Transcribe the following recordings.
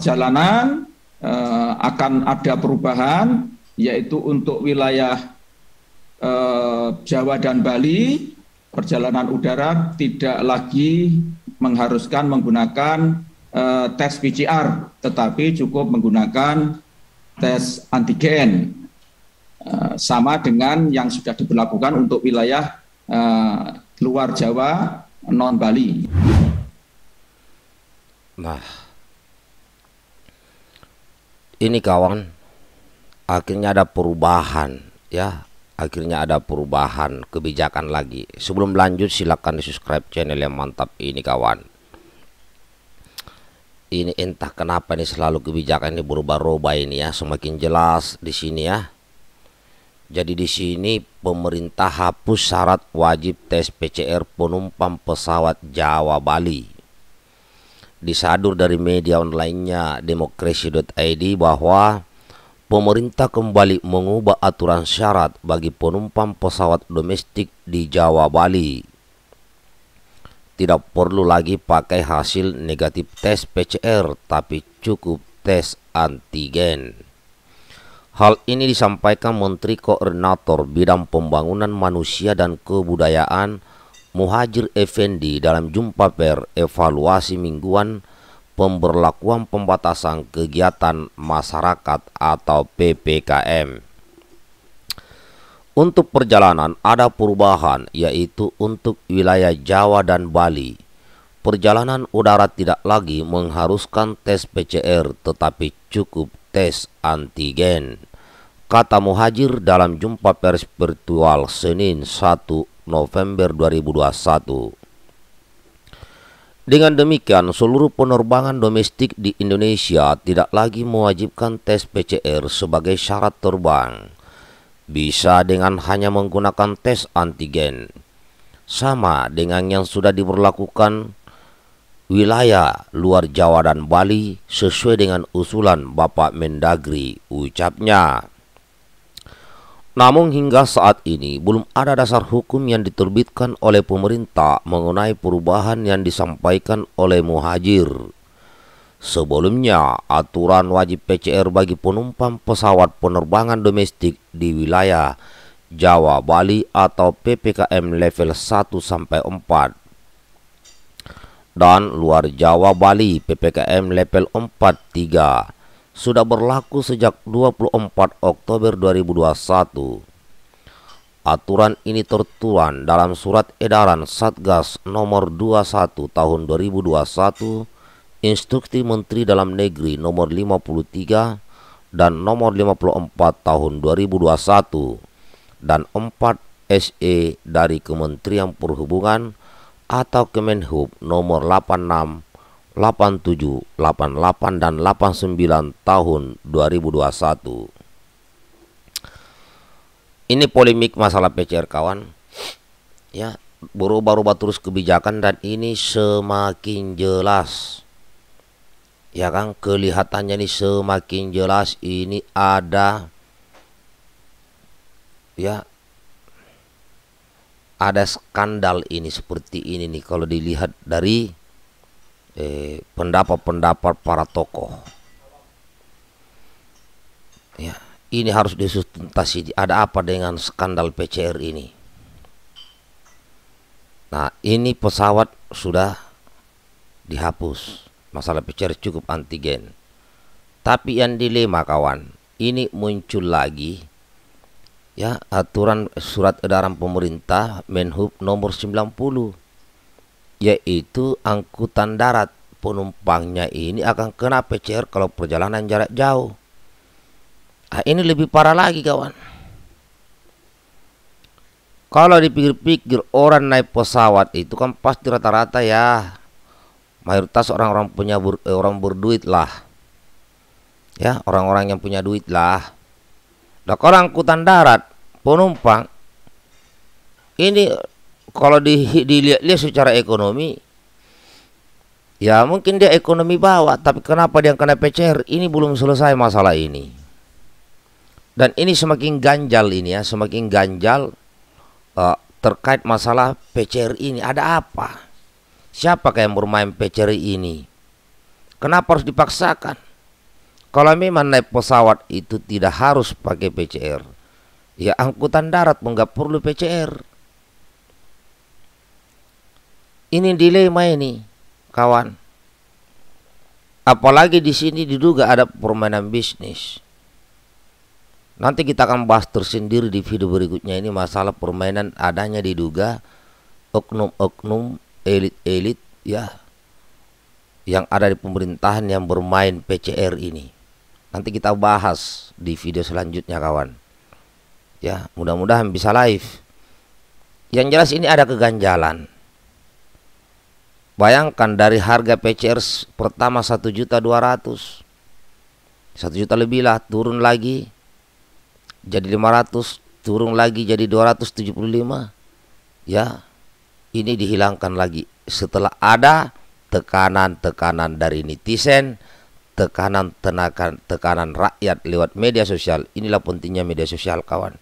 jalanan eh, akan ada perubahan yaitu untuk wilayah eh, Jawa dan Bali perjalanan udara tidak lagi mengharuskan menggunakan eh, tes PCR tetapi cukup menggunakan tes antigen eh, sama dengan yang sudah diberlakukan untuk wilayah eh, luar Jawa non Bali. Nah, ini kawan akhirnya ada perubahan ya akhirnya ada perubahan kebijakan lagi sebelum lanjut silahkan di subscribe channel yang mantap ini kawan ini entah kenapa ini selalu kebijakan ini berubah-ubah ini ya semakin jelas di sini ya jadi di sini pemerintah hapus syarat wajib tes PCR penumpang pesawat Jawa Bali disadur dari media online onlinenya demokrasi.id bahwa pemerintah kembali mengubah aturan syarat bagi penumpang pesawat domestik di Jawa Bali. Tidak perlu lagi pakai hasil negatif tes PCR tapi cukup tes antigen. Hal ini disampaikan Menteri Koordinator Bidang Pembangunan Manusia dan Kebudayaan Muhajir Effendi dalam jumpa per evaluasi mingguan pemberlakuan pembatasan kegiatan masyarakat atau PPKM. Untuk perjalanan ada perubahan yaitu untuk wilayah Jawa dan Bali. Perjalanan udara tidak lagi mengharuskan tes PCR tetapi cukup tes antigen. Kata Muhajir dalam jumpa pers virtual Senin 1 November 2021. Dengan demikian, seluruh penerbangan domestik di Indonesia tidak lagi mewajibkan tes PCR sebagai syarat terbang. Bisa dengan hanya menggunakan tes antigen. Sama dengan yang sudah diberlakukan wilayah luar Jawa dan Bali sesuai dengan usulan Bapak Mendagri, ucapnya. Namun hingga saat ini belum ada dasar hukum yang diterbitkan oleh pemerintah mengenai perubahan yang disampaikan oleh Muhajir. Sebelumnya, aturan wajib PCR bagi penumpang pesawat penerbangan domestik di wilayah Jawa Bali atau PPKM level 1 sampai 4 dan luar Jawa Bali PPKM level 4 3 sudah berlaku sejak 24 Oktober 2021. Aturan ini tertuan dalam surat edaran Satgas nomor 21 tahun 2021, Instruksi Menteri Dalam Negeri nomor 53 dan nomor 54 tahun 2021 dan 4 SE dari Kementerian Perhubungan atau Kemenhub nomor 86 87, 88 dan 89 tahun 2021. Ini polemik masalah PCR kawan. Ya, berubah-ubah terus kebijakan dan ini semakin jelas. Ya kan, kelihatannya ini semakin jelas ini ada ya ada skandal ini seperti ini nih kalau dilihat dari pendapat eh, pendapat-pendapat para tokoh. Ya, ini harus disustentasi. Ada apa dengan skandal PCR ini? Nah, ini pesawat sudah dihapus. Masalah PCR cukup antigen. Tapi yang dilema kawan, ini muncul lagi ya aturan surat edaran pemerintah Menhub nomor 90 yaitu angkutan darat penumpangnya ini akan kena PCR kalau perjalanan jarak jauh. Nah, ini lebih parah lagi kawan. Kalau dipikir-pikir orang naik pesawat itu kan pasti rata-rata ya mayoritas orang-orang punya ber, eh, orang berduit lah. Ya, orang-orang yang punya duit lah. Nah, kalau angkutan darat penumpang ini kalau di, dilihat-lihat secara ekonomi ya mungkin dia ekonomi bawah tapi kenapa dia kena PCR ini belum selesai masalah ini dan ini semakin ganjal ini ya semakin ganjal uh, terkait masalah PCR ini ada apa Siapa yang bermain PCR ini kenapa harus dipaksakan kalau memang naik pesawat itu tidak harus pakai PCR ya angkutan darat pun nggak perlu PCR ini dilema ini, kawan. Apalagi di sini diduga ada permainan bisnis. Nanti kita akan bahas tersendiri di video berikutnya ini masalah permainan adanya diduga oknum-oknum elit-elit ya yang ada di pemerintahan yang bermain PCR ini. Nanti kita bahas di video selanjutnya kawan. Ya, mudah-mudahan bisa live. Yang jelas ini ada keganjalan. Bayangkan dari harga PCR pertama satu juta dua ratus satu juta lebih lah turun lagi jadi lima ratus turun lagi jadi dua ratus tujuh puluh lima ya ini dihilangkan lagi setelah ada tekanan-tekanan dari netizen tekanan tenakan tekanan rakyat lewat media sosial inilah pentingnya media sosial kawan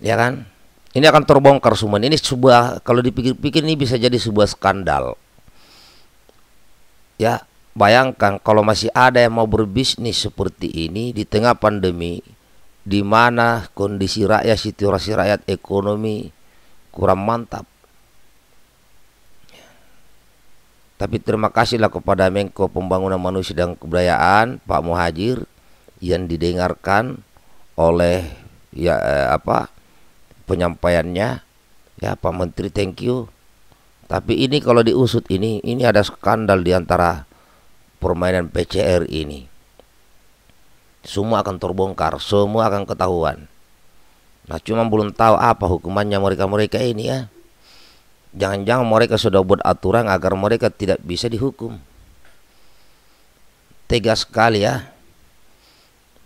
ya kan ini akan terbongkar semua. Ini sebuah kalau dipikir-pikir ini bisa jadi sebuah skandal. Ya, bayangkan kalau masih ada yang mau berbisnis seperti ini di tengah pandemi di mana kondisi rakyat, situasi rakyat ekonomi kurang mantap. Tapi terima kasihlah kepada Menko Pembangunan Manusia dan Kebudayaan Pak Muhajir yang didengarkan oleh ya eh, apa penyampaiannya ya Pak Menteri thank you tapi ini kalau diusut ini ini ada skandal diantara permainan PCR ini semua akan terbongkar semua akan ketahuan nah cuma belum tahu apa hukumannya mereka-mereka ini ya jangan-jangan mereka sudah buat aturan agar mereka tidak bisa dihukum Tegas sekali ya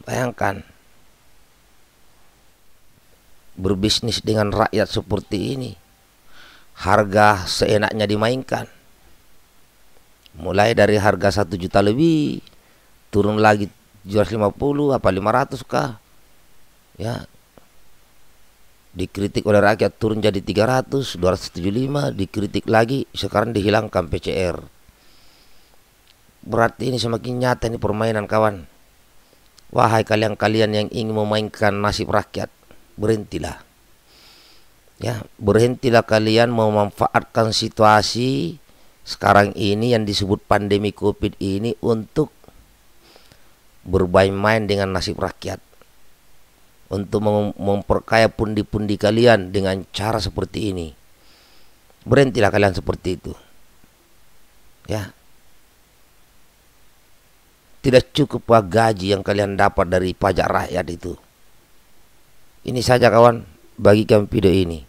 bayangkan berbisnis dengan rakyat seperti ini harga seenaknya dimainkan mulai dari harga satu juta lebih turun lagi 750 apa 500 kah ya dikritik oleh rakyat turun jadi 300 275 dikritik lagi sekarang dihilangkan PCR berarti ini semakin nyata ini permainan kawan wahai kalian-kalian yang ingin memainkan nasib rakyat berhentilah. Ya, berhentilah kalian memanfaatkan situasi sekarang ini yang disebut pandemi Covid ini untuk bermain-main dengan nasib rakyat. Untuk mem memperkaya pundi-pundi kalian dengan cara seperti ini. Berhentilah kalian seperti itu. Ya. Tidak cukup gaji yang kalian dapat dari pajak rakyat itu. Ini saja kawan, bagikan video ini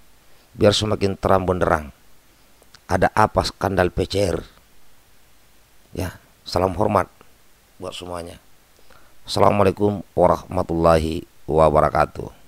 biar semakin terang benderang. Ada apa skandal PCR? Ya, salam hormat buat semuanya. Assalamualaikum warahmatullahi wabarakatuh.